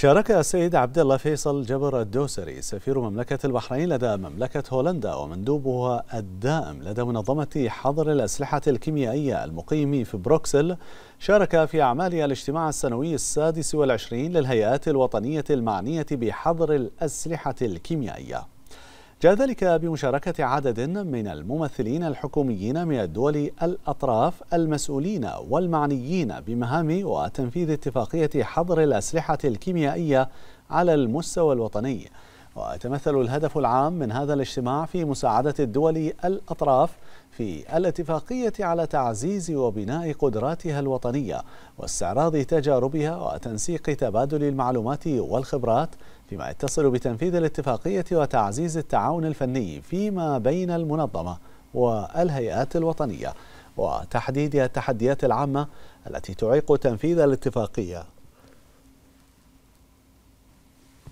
شارك السيد عبد الله فيصل جبر الدوسري سفير مملكة البحرين لدى مملكة هولندا ومندوبها الدائم لدى منظمة حظر الأسلحة الكيميائية المقيم في بروكسل شارك في أعمال الاجتماع السنوي السادس والعشرين للهيئات الوطنية المعنية بحظر الأسلحة الكيميائية جاء ذلك بمشاركة عدد من الممثلين الحكوميين من الدول الأطراف المسؤولين والمعنيين بمهام وتنفيذ اتفاقية حظر الأسلحة الكيميائية على المستوى الوطني وتمثل الهدف العام من هذا الاجتماع في مساعدة الدول الأطراف في الاتفاقية على تعزيز وبناء قدراتها الوطنية واستعراض تجاربها وتنسيق تبادل المعلومات والخبرات فيما يتصل بتنفيذ الاتفاقية وتعزيز التعاون الفني فيما بين المنظمة والهيئات الوطنية وتحديد التحديات العامة التي تعيق تنفيذ الاتفاقية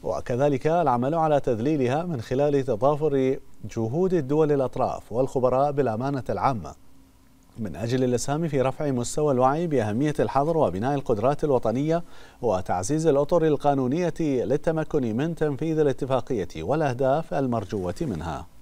وكذلك العمل على تذليلها من خلال تضافر جهود الدول الأطراف والخبراء بالأمانة العامة من أجل الإسهام في رفع مستوى الوعي بأهمية الحظر وبناء القدرات الوطنية وتعزيز الأطر القانونية للتمكن من تنفيذ الاتفاقية والأهداف المرجوة منها